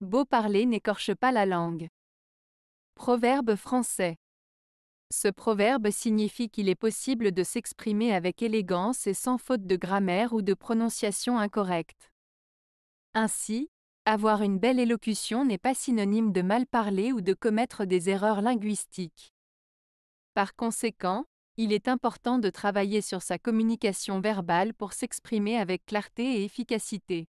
Beau parler n'écorche pas la langue. Proverbe français. Ce proverbe signifie qu'il est possible de s'exprimer avec élégance et sans faute de grammaire ou de prononciation incorrecte. Ainsi, avoir une belle élocution n'est pas synonyme de mal parler ou de commettre des erreurs linguistiques. Par conséquent, il est important de travailler sur sa communication verbale pour s'exprimer avec clarté et efficacité.